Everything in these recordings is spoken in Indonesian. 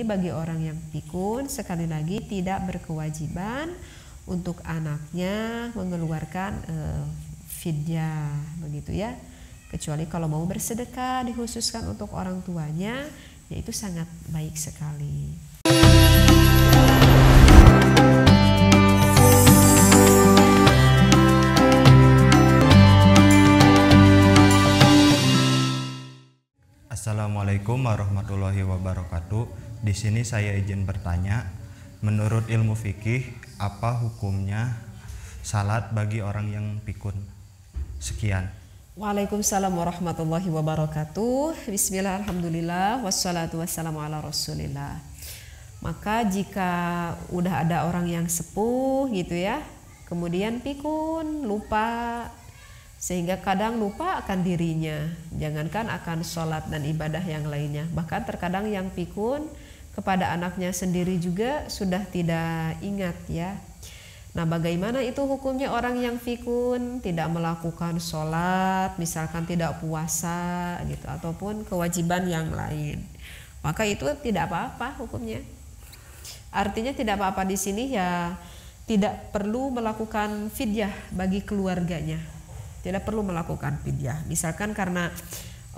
Tapi bagi orang yang pikun sekali lagi tidak berkewajiban untuk anaknya mengeluarkan e, eh, fidyah begitu ya. Kecuali kalau mau bersedekah dikhususkan untuk orang tuanya yaitu sangat baik sekali. Assalamualaikum warahmatullahi wabarakatuh. Di sini saya izin bertanya, menurut ilmu fikih, apa hukumnya salat bagi orang yang pikun? Sekian. Waalaikumsalam warahmatullahi wabarakatuh. Bismillah, alhamdulillah, wassalatu wassalamu ala rasulillah. Maka jika udah ada orang yang sepuh gitu ya, kemudian pikun, lupa, sehingga kadang lupa akan dirinya jangankan akan sholat dan ibadah yang lainnya bahkan terkadang yang pikun kepada anaknya sendiri juga sudah tidak ingat ya. Nah bagaimana itu hukumnya orang yang fikun tidak melakukan sholat misalkan tidak puasa gitu ataupun kewajiban yang lain maka itu tidak apa-apa hukumnya artinya tidak apa-apa di sini ya tidak perlu melakukan fidyah bagi keluarganya tidak perlu melakukan fidyah misalkan karena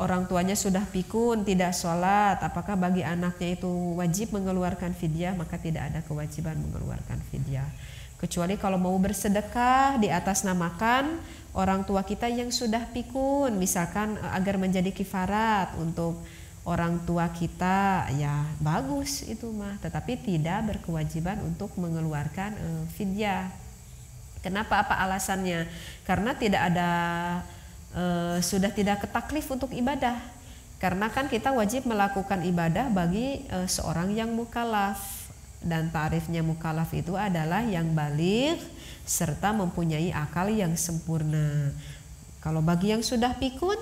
orang tuanya sudah pikun tidak sholat apakah bagi anaknya itu wajib mengeluarkan fidyah maka tidak ada kewajiban mengeluarkan fidyah kecuali kalau mau bersedekah di atas namakan orang tua kita yang sudah pikun misalkan e, agar menjadi kifarat untuk orang tua kita ya bagus itu mah tetapi tidak berkewajiban untuk mengeluarkan e, fidyah kenapa apa alasannya karena tidak ada e, sudah tidak ketaklif untuk ibadah karena kan kita wajib melakukan ibadah bagi e, seorang yang mukalaf dan tarifnya mukalaf itu adalah yang balik serta mempunyai akal yang sempurna. Kalau bagi yang sudah pikun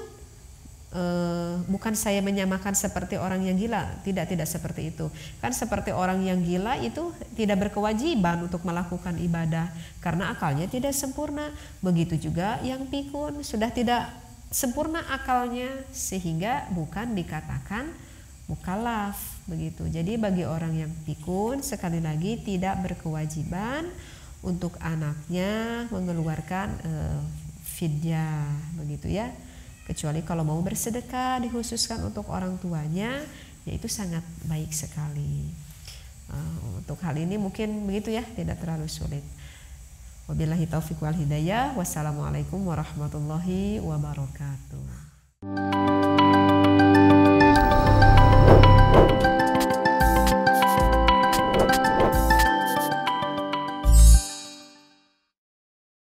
Eh, bukan saya menyamakan seperti orang yang gila, tidak tidak seperti itu. Kan seperti orang yang gila itu tidak berkewajiban untuk melakukan ibadah karena akalnya tidak sempurna. Begitu juga yang pikun sudah tidak sempurna akalnya sehingga bukan dikatakan mukalaf begitu. Jadi bagi orang yang pikun sekali lagi tidak berkewajiban untuk anaknya mengeluarkan uh, eh, fidyah begitu ya. Kecuali kalau mau bersedekah dikhususkan untuk orang tuanya, yaitu sangat baik sekali. Uh, untuk hal ini mungkin begitu ya, tidak terlalu sulit. Wabillahi taufiq wal hidayah. Wassalamualaikum warahmatullahi wabarakatuh.